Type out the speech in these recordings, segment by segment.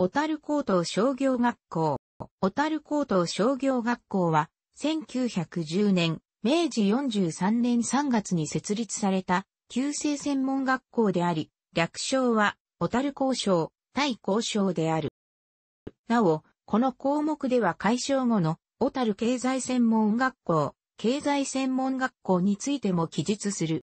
小樽高等商業学校。小樽高等商業学校は、1910年、明治43年3月に設立された、旧制専門学校であり、略称は、小樽交渉、対交渉である。なお、この項目では解消後の、小樽経済専門学校、経済専門学校についても記述する。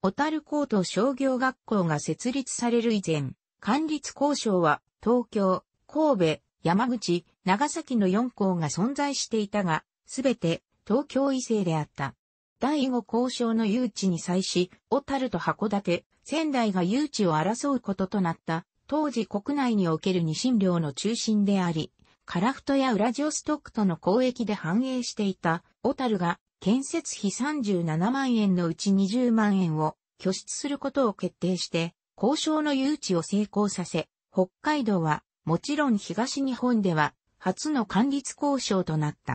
小樽高等商業学校が設立される以前、管律交渉は東京、神戸、山口、長崎の4校が存在していたが、すべて東京異性であった。第5交渉の誘致に際し、小樽と函館、仙台が誘致を争うこととなった、当時国内における二神領の中心であり、カラフトやウラジオストックとの交易で繁栄していた、小樽が建設費37万円のうち20万円を拠出することを決定して、交渉の誘致を成功させ、北海道は、もちろん東日本では、初の管理交渉となった。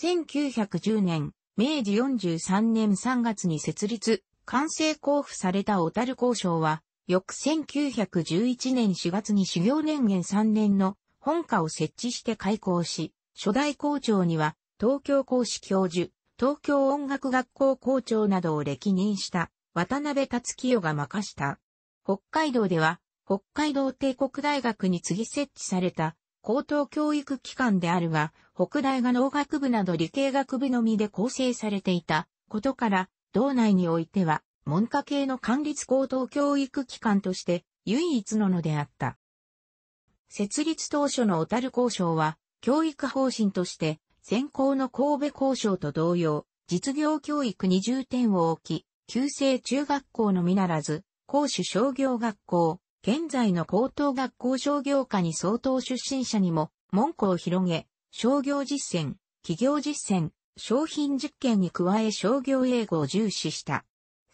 1910年、明治43年3月に設立、完成交付された小樽交渉は、翌1911年4月に修行年限3年の本家を設置して開校し、初代校長には東京講師教授、東京音楽学校校長などを歴任した渡辺達清が任した。北海道では、北海道帝国大学に次設置された高等教育機関であるが、北大が農学部など理系学部のみで構成されていたことから、道内においては、文科系の管立高等教育機関として唯一ののであった。設立当初の小樽交渉は、教育方針として、先行の神戸交渉と同様、実業教育に重点を置き、旧制中学校のみならず、公主商業学校、現在の高等学校商業科に相当出身者にも、門戸を広げ、商業実践、企業実践、商品実験に加え商業英語を重視した。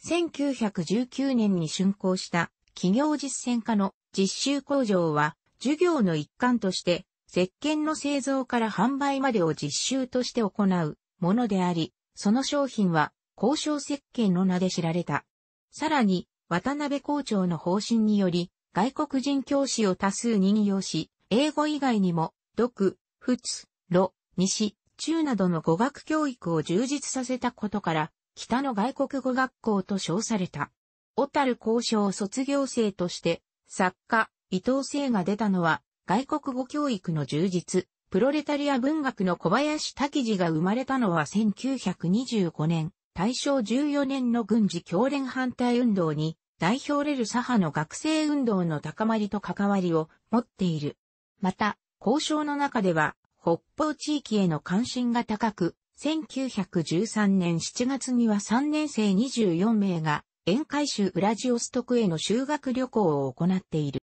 1919年に竣工した企業実践科の実習工場は、授業の一環として、石鹸の製造から販売までを実習として行うものであり、その商品は交渉石鹸の名で知られた。さらに、渡辺校長の方針により、外国人教師を多数任用し、英語以外にも、読、仏、路、西、中などの語学教育を充実させたことから、北の外国語学校と称された。小樽交渉卒業生として、作家、伊藤聖が出たのは、外国語教育の充実、プロレタリア文学の小林滝次が生まれたのは1925年。大正14年の軍事教連反対運動に、代表れる左派の学生運動の高まりと関わりを持っている。また、交渉の中では、北方地域への関心が高く、1913年7月には3年生24名が、沿海州ウラジオストクへの修学旅行を行っている。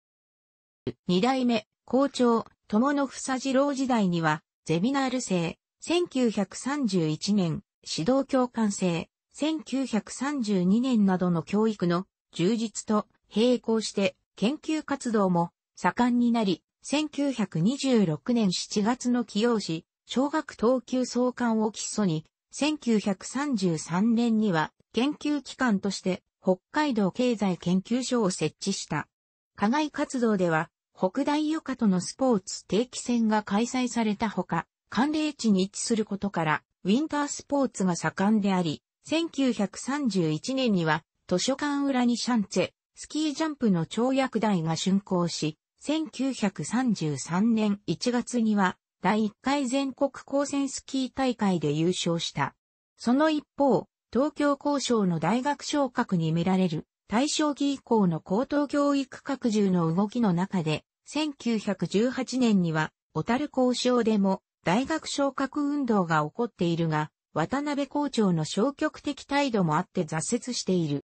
二代目、校長、友野房次郎時代には、ゼミナール生、1931年、指導教官制、1932年などの教育の充実と並行して研究活動も盛んになり、1926年7月の起用し、小学等級総監を基礎に、1933年には研究機関として北海道経済研究所を設置した。課外活動では、北大ヨカとのスポーツ定期戦が開催されたほか、寒冷地に位置することから、ウィンタースポーツが盛んであり、1931年には図書館裏にシャンツェ、スキージャンプの跳躍台が竣工し、1933年1月には第1回全国高専スキー大会で優勝した。その一方、東京交渉の大学昇格に見られる大正義以降の高等教育拡充の動きの中で、1918年には小樽交渉でも大学昇格運動が起こっているが、渡辺校長の消極的態度もあって挫折している。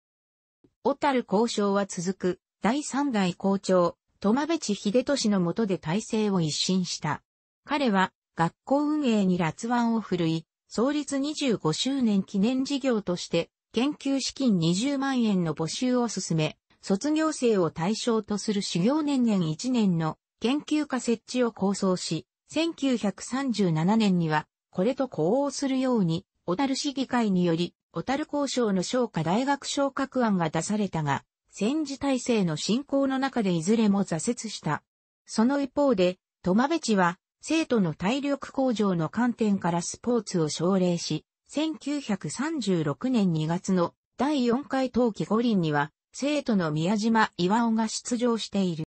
小樽交渉は続く、第三代校長、戸間地秀俊の下で体制を一新した。彼は、学校運営に辣腕を振るい、創立25周年記念事業として、研究資金20万円の募集を進め、卒業生を対象とする修行年年1年の研究家設置を構想し、1937年には、これと呼応するように、小樽市議会により、小樽交渉の昇科大学昇格案が出されたが、戦時体制の進行の中でいずれも挫折した。その一方で、戸部地は、生徒の体力向上の観点からスポーツを奨励し、1936年2月の第4回冬季五輪には、生徒の宮島岩尾が出場している。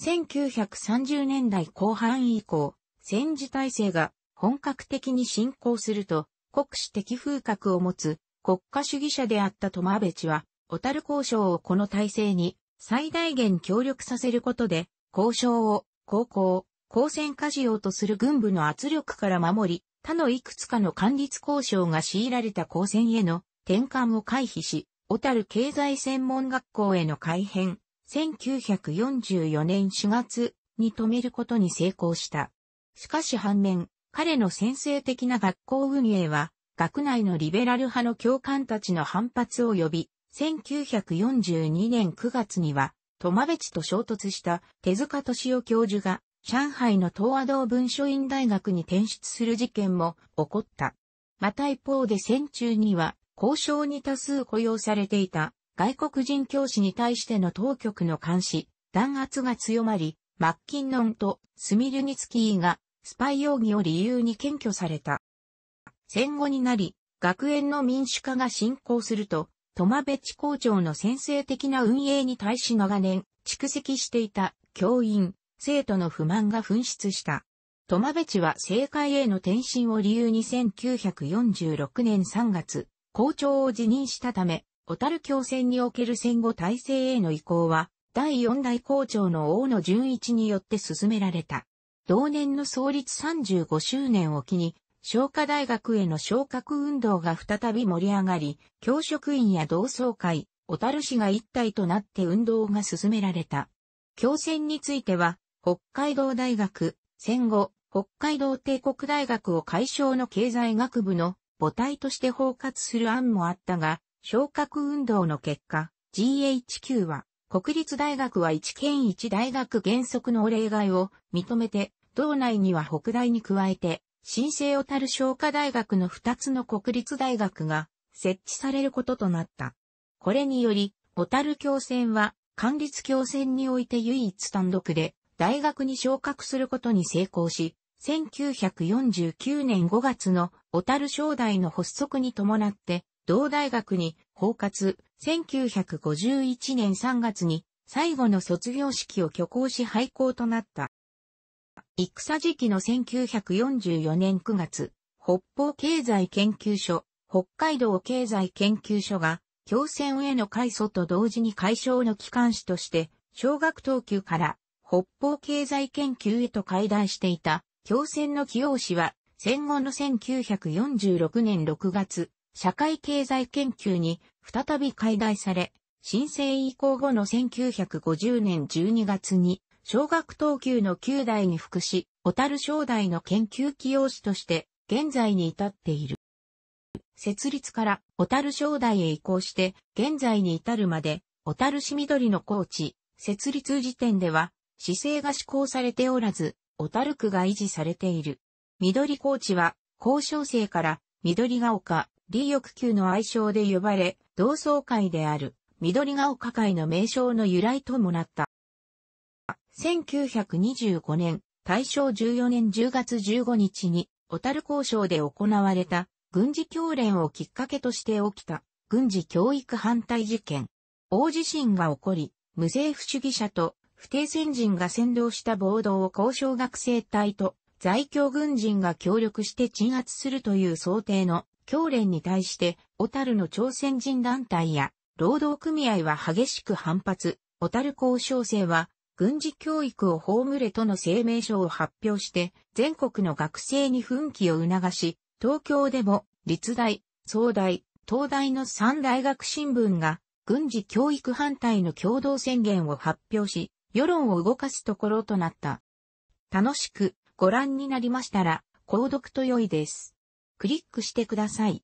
1930年代後半以降、戦時体制が本格的に進行すると、国史的風格を持つ国家主義者であったトマベチは、小樽交渉をこの体制に最大限協力させることで、交渉を、航行、交戦家事をとする軍部の圧力から守り、他のいくつかの管理交渉が強いられた高専への転換を回避し、小樽経済専門学校への改編、1944年4月に止めることに成功した。しかし反面、彼の先制的な学校運営は、学内のリベラル派の教官たちの反発を呼び、1942年9月には、トマベチと衝突した手塚敏夫教授が、上海の東亜道文書院大学に転出する事件も起こった。また一方で戦中には、交渉に多数雇用されていた外国人教師に対しての当局の監視、弾圧が強まり、マッキンノンとスミルニツキーがスパイ容疑を理由に検挙された。戦後になり、学園の民主化が進行すると、トマベチ校長の先制的な運営に対し長年蓄積していた教員、生徒の不満が噴出した。トマベチは政界への転身を理由に1946年3月、校長を辞任したため、小樽共戦における戦後体制への移行は、第四代校長の大野純一によって進められた。同年の創立35周年を機に、昇科大学への昇格運動が再び盛り上がり、教職員や同窓会、小樽市が一体となって運動が進められた。共戦については、北海道大学、戦後、北海道帝国大学を解消の経済学部の母体として包括する案もあったが、昇格運動の結果、GHQ は、国立大学は一県一大学原則の例外を認めて、道内には北大に加えて、新生小樽商科大学の2つの国立大学が設置されることとなった。これにより、小樽共戦は、管立共戦において唯一単独で、大学に昇格することに成功し、1949年5月の小樽商大の発足に伴って、同大学に包括、1951年3月に最後の卒業式を挙行し廃校となった。戦時期の1944年9月、北方経済研究所、北海道経済研究所が、共戦への改祖と同時に解消の機関士として、小学等級から北方経済研究へと改題していた、共戦の起用士は、戦後の1946年6月、社会経済研究に再び解題され、新生以降後の1950年12月に、小学等級の9代に服し、小樽商大の研究起用士として、現在に至っている。設立から小樽商大へ移行して、現在に至るまで、小樽市緑の高地、設立時点では、市政が施行されておらず、小樽区が維持されている。緑高地は、高渉生から、緑が丘、李欲球の愛称で呼ばれ、同窓会である緑ヶ丘会の名称の由来ともなった。1925年、大正14年10月15日に、小樽交渉で行われた軍事教練をきっかけとして起きた軍事教育反対事件。大地震が起こり、無政府主義者と不定戦人が先導した暴動を交渉学生隊と在京軍人が協力して鎮圧するという想定の教連に対して、小樽の朝鮮人団体や労働組合は激しく反発、小樽交渉生は軍事教育を葬れとの声明書を発表して、全国の学生に奮起を促し、東京でも、立大、総大、東大の三大学新聞が、軍事教育反対の共同宣言を発表し、世論を動かすところとなった。楽しくご覧になりましたら、購読と良いです。クリックしてください。